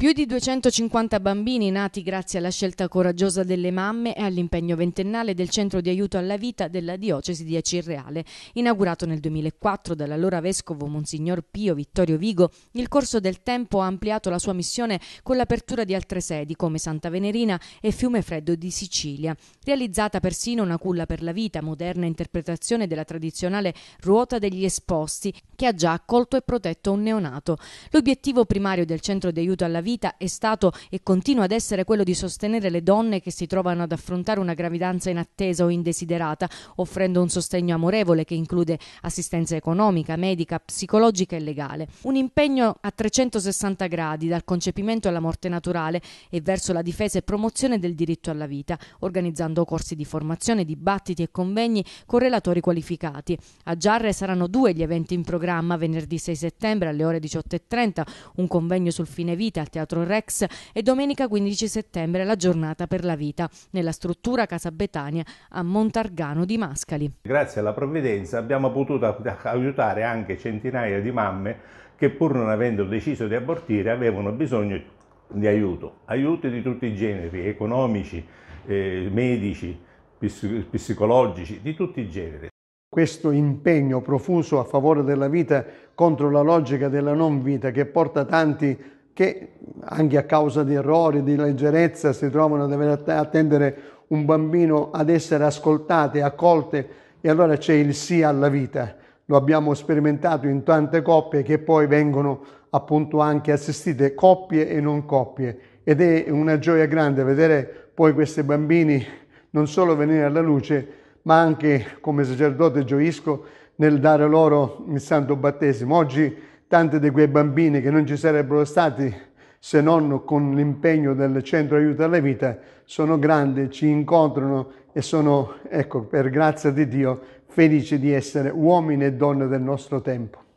Più di 250 bambini nati grazie alla scelta coraggiosa delle mamme e all'impegno ventennale del Centro di Aiuto alla Vita della Diocesi di Acirreale, inaugurato nel 2004 dall'allora vescovo Monsignor Pio Vittorio Vigo, nel corso del tempo ha ampliato la sua missione con l'apertura di altre sedi come Santa Venerina e Fiume Freddo di Sicilia, realizzata persino una culla per la vita, moderna interpretazione della tradizionale ruota degli esposti che ha già accolto e protetto un neonato. L'obiettivo primario del Centro di Aiuto alla Vita vita è stato e continua ad essere quello di sostenere le donne che si trovano ad affrontare una gravidanza inattesa o indesiderata, offrendo un sostegno amorevole che include assistenza economica, medica, psicologica e legale. Un impegno a 360 gradi dal concepimento alla morte naturale e verso la difesa e promozione del diritto alla vita, organizzando corsi di formazione, dibattiti e convegni con relatori qualificati. A Giarre saranno due gli eventi in programma venerdì 6 settembre alle ore 18.30, un convegno sul fine vita al Teatro Rex e domenica 15 settembre la giornata per la vita nella struttura Casa Betania a Montargano di Mascali. Grazie alla provvidenza abbiamo potuto aiutare anche centinaia di mamme che pur non avendo deciso di abortire avevano bisogno di aiuto, aiuti di tutti i generi, economici, eh, medici, psicologici, di tutti i generi. Questo impegno profuso a favore della vita contro la logica della non vita che porta tanti che anche a causa di errori, di leggerezza, si trovano a dover attendere un bambino ad essere ascoltate, accolte e allora c'è il sì alla vita. Lo abbiamo sperimentato in tante coppie che poi vengono appunto anche assistite, coppie e non coppie. Ed è una gioia grande vedere poi questi bambini non solo venire alla luce, ma anche come sacerdote gioisco nel dare loro il santo battesimo. Oggi tanti di quei bambini che non ci sarebbero stati se non con l'impegno del centro aiuto alla vita, sono grandi, ci incontrano e sono, ecco, per grazia di Dio, felici di essere uomini e donne del nostro tempo.